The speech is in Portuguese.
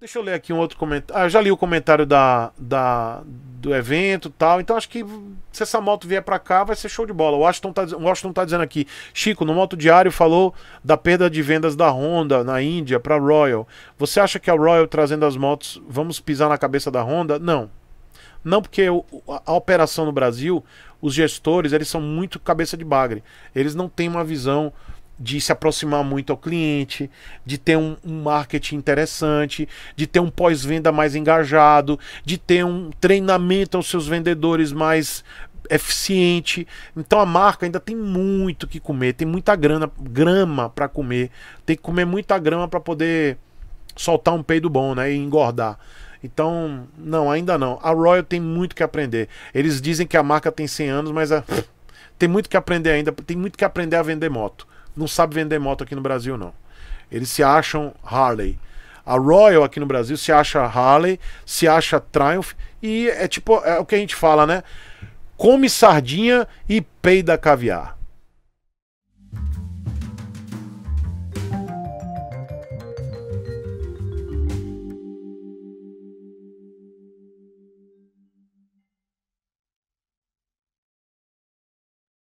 Deixa eu ler aqui um outro comentário. Ah, eu já li o comentário da, da, do evento tal. Então acho que se essa moto vier para cá, vai ser show de bola. O Washington, tá, o Washington tá dizendo aqui. Chico, no Moto Diário falou da perda de vendas da Honda na Índia para Royal. Você acha que a Royal trazendo as motos, vamos pisar na cabeça da Honda? Não. Não, porque a operação no Brasil, os gestores, eles são muito cabeça de bagre. Eles não têm uma visão de se aproximar muito ao cliente, de ter um, um marketing interessante, de ter um pós-venda mais engajado, de ter um treinamento aos seus vendedores mais eficiente. Então a marca ainda tem muito que comer, tem muita grana, grama para comer, tem que comer muita grama para poder soltar um peido bom, né, e engordar. Então, não, ainda não. A Royal tem muito que aprender. Eles dizem que a marca tem 100 anos, mas a... É, tem muito que aprender ainda, tem muito que aprender a vender moto não sabe vender moto aqui no Brasil, não. Eles se acham Harley. A Royal aqui no Brasil se acha Harley, se acha Triumph e é tipo, é o que a gente fala, né? Come sardinha e peida caviar.